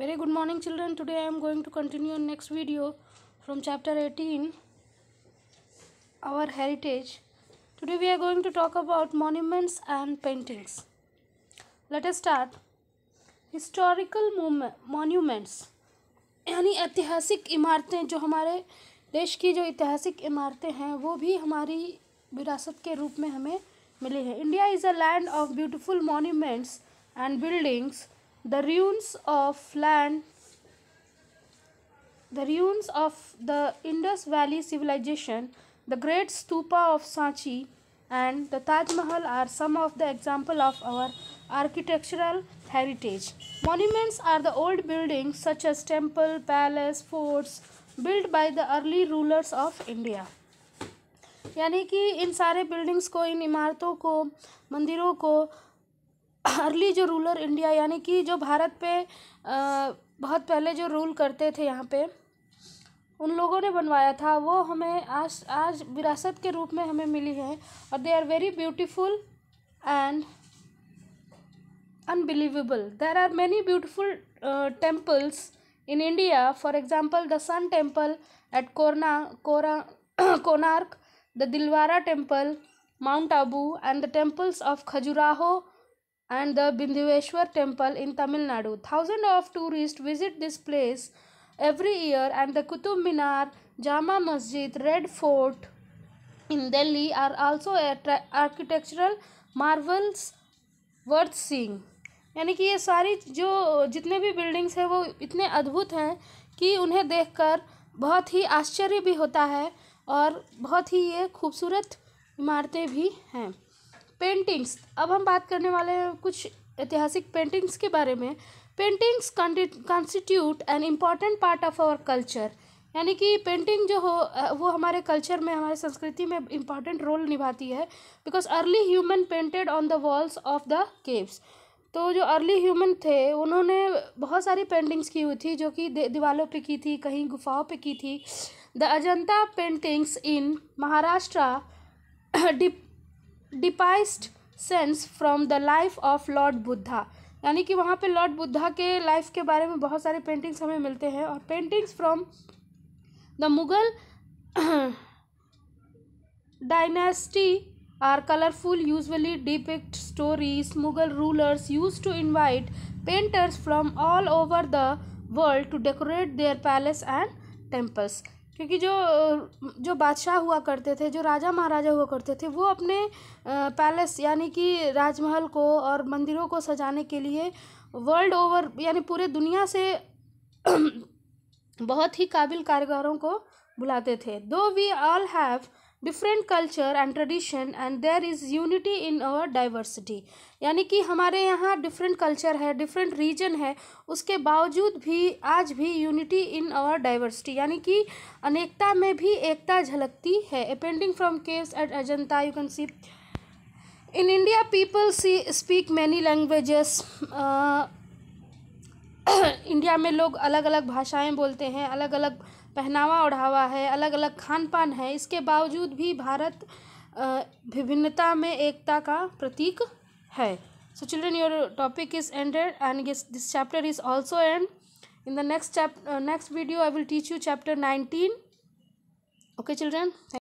very good morning children today i am going to continue on next video from chapter 18 our heritage today we are going to talk about monuments and paintings let us start historical monuments यानी ऐतिहासिक इमारतें जो हमारे देश की जो ऐतिहासिक इमारतें हैं वो भी हमारी विरासत के रूप में हमें मिली है India is a land of beautiful monuments and buildings the ruins of land the ruins of the Indus Valley civilization, the great stupa of Sanchi and the Taj Mahal are some of the example of our architectural heritage. Monuments are the old buildings such as temple, palace, forts built by the early rulers of India. यानी कि इन सारे buildings को इन इमारतों को मंदिरों को early जो ruler India यानी कि जो भारत पे बहुत पहले जो रूल करते थे यहाँ पे उन लोगों ने बनवाया था वो हमें आज आज विरासत के रूप में हमें मिली है और they are very beautiful and unbelievable there are many beautiful temples in India for example the sun temple at कोरना कोरा Konark the Dilwara temple mount Abu and the temples of Khajuraho and the Binduveshwar temple in Tamil Nadu. Thousands of tourists visit this place every year and the Qutub Minar, Jama Masjid, Red Fort in Delhi are also architectural marvels worth seeing. यानी कि ये सारी जो जितने भी buildings हैं वो इतने अद्भुत हैं कि उन्हें देखकर बहुत ही आश्चर्य भी होता है और बहुत ही ये खूबसूरत इमारतें भी हैं पेंटिंग्स अब हम बात करने वाले हैं कुछ ऐतिहासिक पेंटिंग्स के बारे में paintings constitute an important part of our culture यानी कि पेंटिंग जो हो वो हमारे कल्चर में हमारे संस्कृति में इम्पॉर्टेंट रोल निभाती है because early human painted on the walls of the caves तो जो अर्ली ह्यूमन थे उन्होंने बहुत सारी पेंटिंग्स की हुई थी जो कि दीवारों पे की थी कहीं गुफाओं पे की थी the Ajanta paintings in Maharashtra डिप depicts scenes from the life of Lord Buddha यानी कि वहाँ पे लॉर्ड बुद्धा के लाइफ के बारे में बहुत सारे पेंटिंग्स हमें मिलते हैं और paintings from the Mughal dynasty are colourful usually depict stories Mughal rulers use to invite painters from all over the world to decorate their palace and temples क्योंकि जो जो बादशाह हुआ करते थे जो राजा महाराजा हुआ करते थे वो अपने पैलेस यानी कि राजमहल को और मंदिरों को सजाने के लिए वर्ल्ड ओवर यानी पूरे दुनिया से बहुत ही काबिल कारीगरों को बुलाते थे though we all have different culture and tradition and there is unity in our diversity यानी कि हमारे यहाँ डिफरेंट कल्चर है डिफरेंट रीजन है उसके बावजूद भी आज भी यूनिटी इन आवर डाइवर्सिटी यानी कि अनेकता में भी एकता झलकती है appending from caves at Ajanta you can see in India people see speak many languages India में लोग अलग अलग भाषाएं बोलते हैं अलग अलग पहनावा ओढ़ावा है अलग अलग खान पान है इसके बावजूद भी भारत विभिन्नता में एकता का प्रतीक है so children your topic is ended and this chapter is also end in the next next video I will teach you chapter nineteen okay children